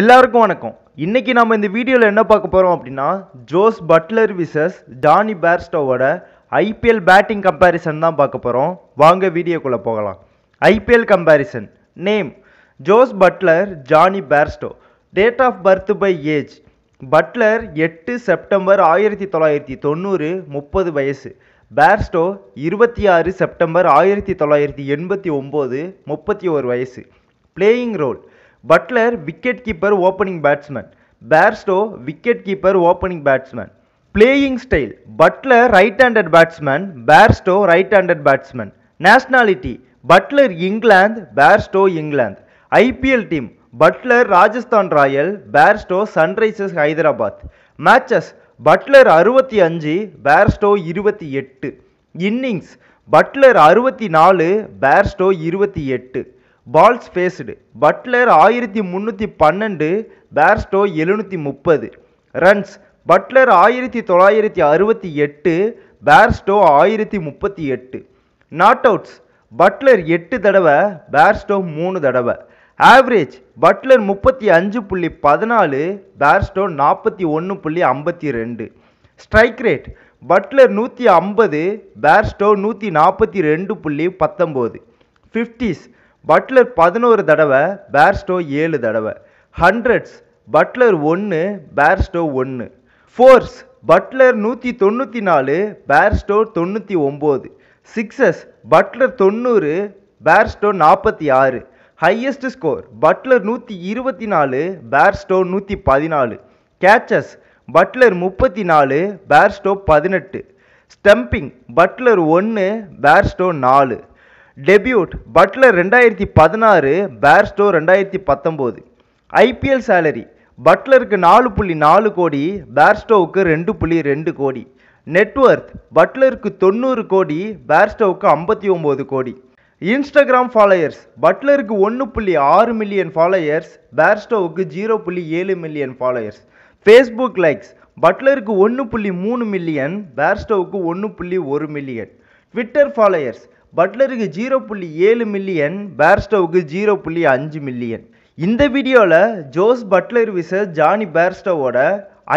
எல்லாருக்கும் வணக்கம் இன்றைக்கி நம்ம இந்த வீடியோவில் என்ன பார்க்க போகிறோம் அப்படின்னா ஜோஸ் பட்லர் விசஸ் ஜானி பேர்ஸ்டோவோட ஐபிஎல் பேட்டிங் கம்பேரிசன் தான் பார்க்க போகிறோம் வாங்க வீடியோக்குள்ளே போகலாம் IPL comparison name Jos Buttler Jonny Bairstow date of birth by age Buttler எட்டு செப்டம்பர் ஆயிரத்தி தொள்ளாயிரத்தி தொண்ணூறு முப்பது வயசு பேர்ஸ்டோ இருபத்தி ஆறு செப்டம்பர் ஆயிரத்தி தொள்ளாயிரத்தி எண்பத்தி ஒம்பது முப்பத்தி ஒரு வயசு playing role Buttler wicket keeper opening batsman Bairstow wicket keeper opening batsman playing style Buttler right handed batsman Bairstow right handed batsman nationality Buttler England Bairstow England IPL team Buttler Rajasthan royal Bairstow Sunrisers Hyderabad matches Buttler அறுபத்தி அஞ்சு Bairstow இருபத்தி எட்டு innings Buttler அறுபத்தி நாலு Bairstow இருபத்தி எட்டு balls based Buttler ஆயிரத்தி முந்நூற்றி பன்னெண்டு பேர்ஸ்டோ எழுநூற்றி முப்பது ரன்ஸ் பட்லர் ஆயிரத்தி தொள்ளாயிரத்தி அறுபத்தி எட்டு பேர்ஸ்டோ ஆயிரத்தி முப்பத்தி எட்டு நாட் அவுட்ஸ் பட்லர் எட்டு தடவை பேர்ஸ்டோ மூணு தடவை ஆவரேஜ் பட்லர் முப்பத்தி அஞ்சு புள்ளி பதினாலு பேர்ஸ்டோ நாற்பத்தி ஒன்று புள்ளி ஐம்பத்தி ரெண்டு ஸ்ட்ரைக் ரேட் பட்லர் நூற்றி ஐம்பது பேர்ஸ்டோ நூற்றி நாற்பத்தி ரெண்டு புள்ளி பத்தொம்போது ஃபிஃப்டிஸ் பட்லர் பதினோரு தடவை பேர்ஸ்டோ ஏழு தடவை ஹண்ட்ரட்ஸ் பட்லர் ஒன்று பேர்ஸ்டோ ஒன்று ஃபோர்ஸ் பட்லர் நூற்றி தொண்ணூற்றி நாலு பேர்ஸ்டோ தொண்ணூற்றி ஒம்பது சிக்ஸஸ் பட்லர் தொண்ணூறு பேர்ஸ்டோ நாற்பத்தி ஆறு ஹையஸ்ட் ஸ்கோர் பட்லர் நூற்றி இருபத்தி நாலு பேர்ஸ்டோ நூற்றி பதினாலு கேச்சஸ் பட்லர் முப்பத்தி நாலு பேர்ஸ்டோ பதினெட்டு ஸ்டம்பிங் பட்லர் ஒன்று பேர்ஸ்டோ நாலு டெபியூட் பட்லர் ரெண்டாயிரத்தி பதினாறு பேர்ஸ்டோ ரெண்டாயிரத்தி பத்தொம்போது ஐபிஎல் சேலரி பட்லருக்கு நாலு புள்ளி நாலு கோடி பேர்ஸ்டோவுக்கு ரெண்டு புள்ளி ரெண்டு கோடி நெட்ஒர்த் பட்லருக்கு தொண்ணூறு கோடி பேர்ஸ்டோவுக்கு ஐம்பத்தி ஒம்பது கோடி இன்ஸ்டாகிராம் ஃபாலோயர்ஸ் பட்லருக்கு ஒன்று புள்ளி ஆறு மில்லியன் ஃபாலோயர்ஸ் பேர்ஸ்டோவுக்கு ஜீரோ புள்ளி ஏழு மில்லியன் ஃபாலோயர்ஸ் ஃபேஸ்புக் லைக்ஸ் பட்லருக்கு ஒன்று புள்ளி மூணு மில்லியன் பேர்ஸ்டோவுக்கு ஒன்று புள்ளி ஒரு மில்லியன் ட்விட்டர் ஃபாலோயர்ஸ் பட்லருக்கு ஜீரோ புள்ளி ஏழு மில்லியன் பேர்ஸ்டோவுக்கு ஜீரோ புள்ளி அஞ்சு மில்லியன் இந்த வீடியோவில் ஜோஸ் பட்லர் விச ஜானி பேர்ஸ்டோவோட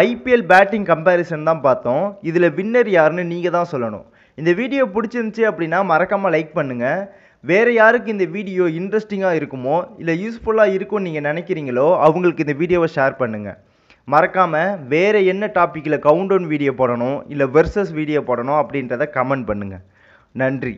ஐபிஎல் பேட்டிங் கம்பேரிசன் தான் பார்த்தோம் இதில் வின்னர் யாருன்னு நீங்கள் தான் சொல்லணும் இந்த வீடியோ பிடிச்சிருந்துச்சி அப்படின்னா மறக்காமல் லைக் பண்ணுங்கள் வேறு யாருக்கு இந்த வீடியோ இன்ட்ரெஸ்டிங்காக இருக்குமோ இல்லை யூஸ்ஃபுல்லாக இருக்கும்னு நீங்கள் நினைக்கிறீங்களோ அவங்களுக்கு இந்த வீடியோவை ஷேர் பண்ணுங்கள் மறக்காமல் வேறு என்ன டாப்பிக்கில் கவுண்டவுன் வீடியோ போடணும் இல்லை வெர்சஸ் வீடியோ போடணும் அப்படின்றத கமெண்ட் பண்ணுங்கள் நன்றி